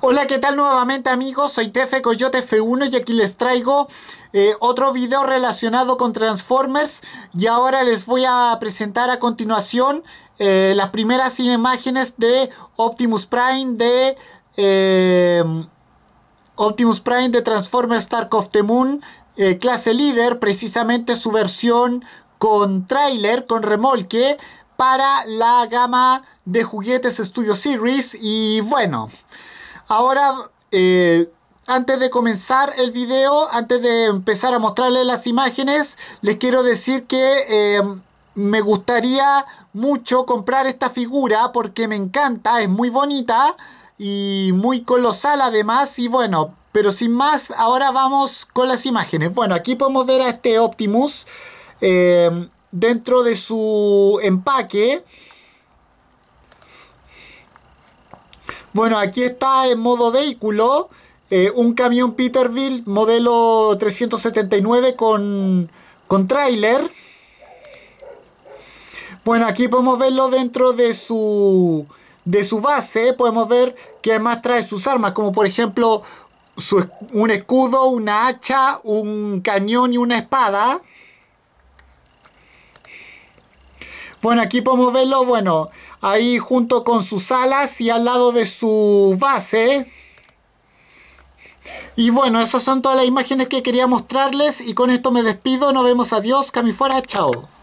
Hola, ¿qué tal nuevamente amigos? Soy Tefe Coyote F1 y aquí les traigo eh, otro video relacionado con Transformers y ahora les voy a presentar a continuación eh, las primeras imágenes de Optimus Prime de... Eh, Optimus Prime de Transformers Stark of the Moon clase líder, precisamente su versión con trailer, con remolque para la gama de juguetes Studio Series y bueno... Ahora, eh, antes de comenzar el video, antes de empezar a mostrarles las imágenes, les quiero decir que eh, me gustaría mucho comprar esta figura porque me encanta, es muy bonita y muy colosal además y bueno, pero sin más, ahora vamos con las imágenes. Bueno, aquí podemos ver a este Optimus eh, dentro de su empaque. Bueno, aquí está en modo vehículo eh, un camión Peterbilt modelo 379 con, con Bueno, aquí podemos verlo dentro de su, de su base. Podemos ver que más trae sus armas, como por ejemplo su, un escudo, una hacha, un cañón y una espada. Bueno, aquí podemos verlo, bueno, ahí junto con sus alas y al lado de su base. Y bueno, esas son todas las imágenes que quería mostrarles y con esto me despido, nos vemos, adiós, cami chao.